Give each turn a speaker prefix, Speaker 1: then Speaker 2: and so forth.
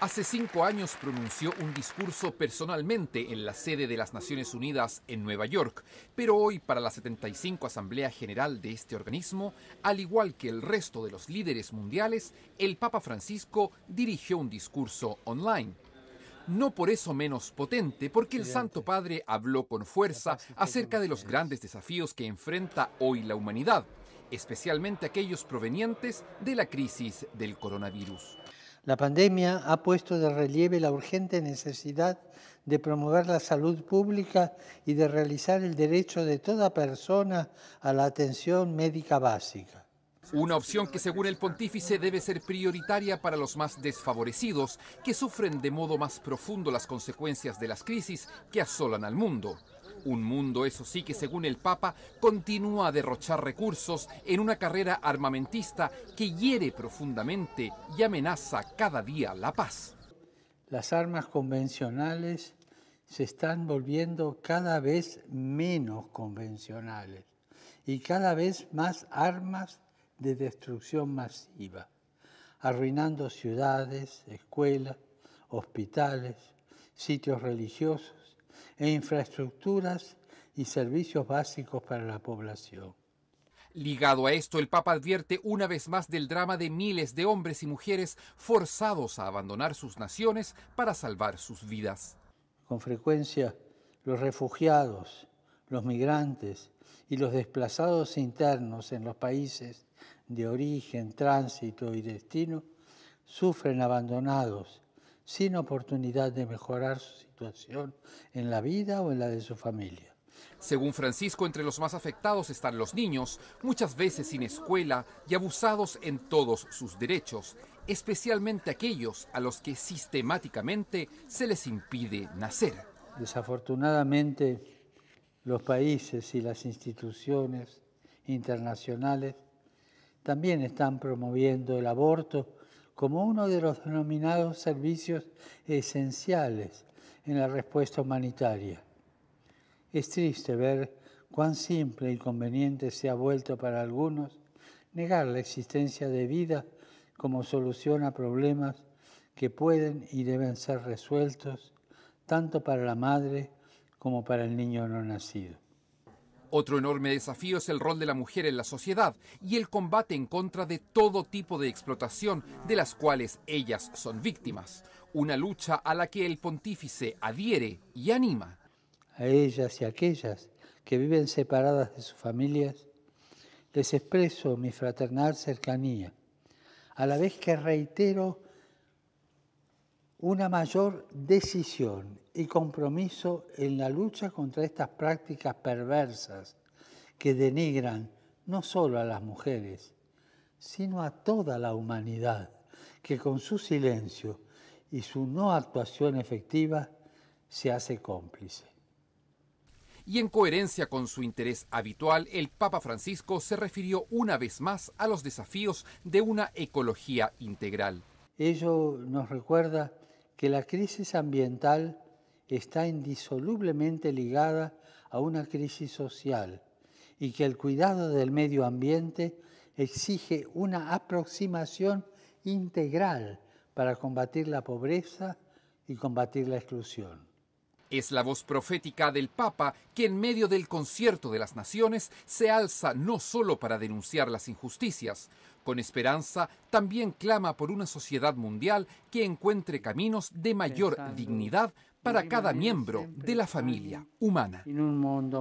Speaker 1: Hace cinco años pronunció un discurso personalmente en la sede de las Naciones Unidas en Nueva York, pero hoy para la 75 Asamblea General de este organismo, al igual que el resto de los líderes mundiales, el Papa Francisco dirigió un discurso online. No por eso menos potente, porque el Santo Padre habló con fuerza acerca de los grandes desafíos que enfrenta hoy la humanidad, especialmente aquellos provenientes de la crisis del coronavirus.
Speaker 2: La pandemia ha puesto de relieve la urgente necesidad de promover la salud pública y de realizar el derecho de toda persona a la atención médica básica.
Speaker 1: Una opción que según el pontífice debe ser prioritaria para los más desfavorecidos, que sufren de modo más profundo las consecuencias de las crisis que asolan al mundo. Un mundo, eso sí, que según el Papa, continúa a derrochar recursos en una carrera armamentista que hiere profundamente y amenaza cada
Speaker 2: día la paz. Las armas convencionales se están volviendo cada vez menos convencionales y cada vez más armas de destrucción masiva, arruinando ciudades, escuelas, hospitales, sitios religiosos e infraestructuras y servicios básicos para la población. Ligado
Speaker 1: a esto, el Papa advierte una vez más del drama de miles de hombres y mujeres forzados a abandonar sus naciones para salvar sus vidas.
Speaker 2: Con frecuencia, los refugiados, los migrantes y los desplazados internos en los países de origen, tránsito y destino sufren abandonados sin oportunidad de mejorar su situación en la vida o en la de su familia.
Speaker 1: Según Francisco, entre los más afectados están los niños, muchas veces sin escuela y abusados en todos sus derechos, especialmente aquellos a los que sistemáticamente se les impide nacer.
Speaker 2: Desafortunadamente, los países y las instituciones internacionales también están promoviendo el aborto como uno de los denominados servicios esenciales en la respuesta humanitaria. Es triste ver cuán simple y e conveniente se ha vuelto para algunos negar la existencia de vida como solución a problemas que pueden y deben ser resueltos tanto para la madre como para el niño no nacido.
Speaker 1: Otro enorme desafío es el rol de la mujer en la sociedad y el combate en contra de todo tipo de explotación de las cuales ellas son víctimas, una lucha a la que el pontífice adhiere y anima.
Speaker 2: A ellas y a aquellas que viven separadas de sus familias, les expreso mi fraternal cercanía, a la vez que reitero una mayor decisión y compromiso en la lucha contra estas prácticas perversas que denigran no solo a las mujeres, sino a toda la humanidad, que con su silencio y su no actuación efectiva se hace cómplice.
Speaker 1: Y en coherencia con su interés habitual, el Papa Francisco se refirió una vez más a los desafíos de una ecología integral.
Speaker 2: Ello nos recuerda que la crisis ambiental está indisolublemente ligada a una crisis social y que el cuidado del medio ambiente exige una aproximación integral para combatir la pobreza y combatir la exclusión.
Speaker 1: Es la voz profética del Papa que en medio del concierto de las naciones se alza no solo para denunciar las injusticias, con esperanza también clama por una sociedad mundial que encuentre caminos de mayor dignidad para cada miembro de la familia
Speaker 2: humana. En un mundo